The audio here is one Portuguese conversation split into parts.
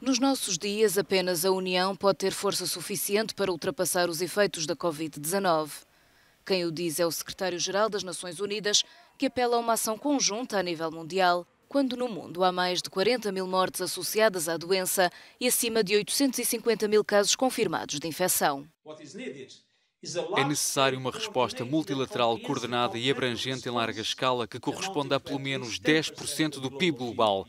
Nos nossos dias, apenas a União pode ter força suficiente para ultrapassar os efeitos da Covid-19. Quem o diz é o secretário-geral das Nações Unidas, que apela a uma ação conjunta a nível mundial, quando no mundo há mais de 40 mil mortes associadas à doença e acima de 850 mil casos confirmados de infecção. É necessário uma resposta multilateral coordenada e abrangente em larga escala que corresponda a pelo menos 10% do PIB global.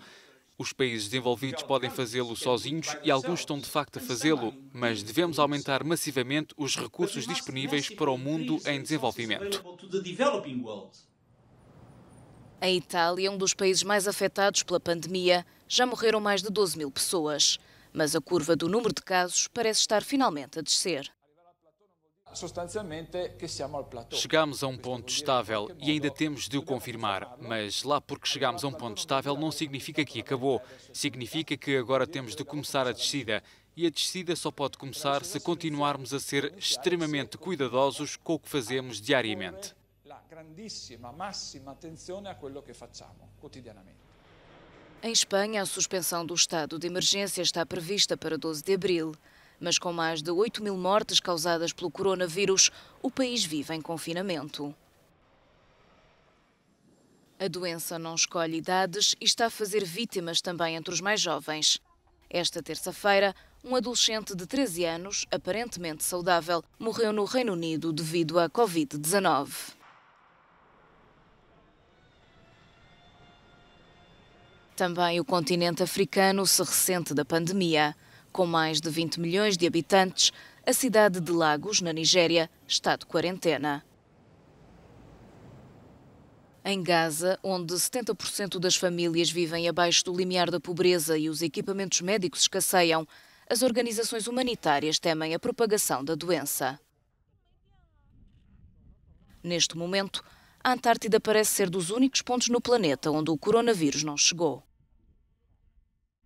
Os países desenvolvidos podem fazê-lo sozinhos e alguns estão de facto a fazê-lo, mas devemos aumentar massivamente os recursos disponíveis para o mundo em desenvolvimento. Em Itália, um dos países mais afetados pela pandemia, já morreram mais de 12 mil pessoas. Mas a curva do número de casos parece estar finalmente a descer. Chegámos a um ponto estável e ainda temos de o é confirmar, é? mas lá porque chegámos a um ponto estável não significa que acabou, significa que agora temos de começar a descida. E a descida só pode começar se continuarmos a ser extremamente cuidadosos com o que fazemos diariamente. Em Espanha, a suspensão do estado de emergência está prevista para 12 de abril mas com mais de 8 mil mortes causadas pelo coronavírus, o país vive em confinamento. A doença não escolhe idades e está a fazer vítimas também entre os mais jovens. Esta terça-feira, um adolescente de 13 anos, aparentemente saudável, morreu no Reino Unido devido à Covid-19. Também o continente africano se ressente da pandemia. Com mais de 20 milhões de habitantes, a cidade de Lagos, na Nigéria, está de quarentena. Em Gaza, onde 70% das famílias vivem abaixo do limiar da pobreza e os equipamentos médicos escasseiam, as organizações humanitárias temem a propagação da doença. Neste momento, a Antártida parece ser dos únicos pontos no planeta onde o coronavírus não chegou.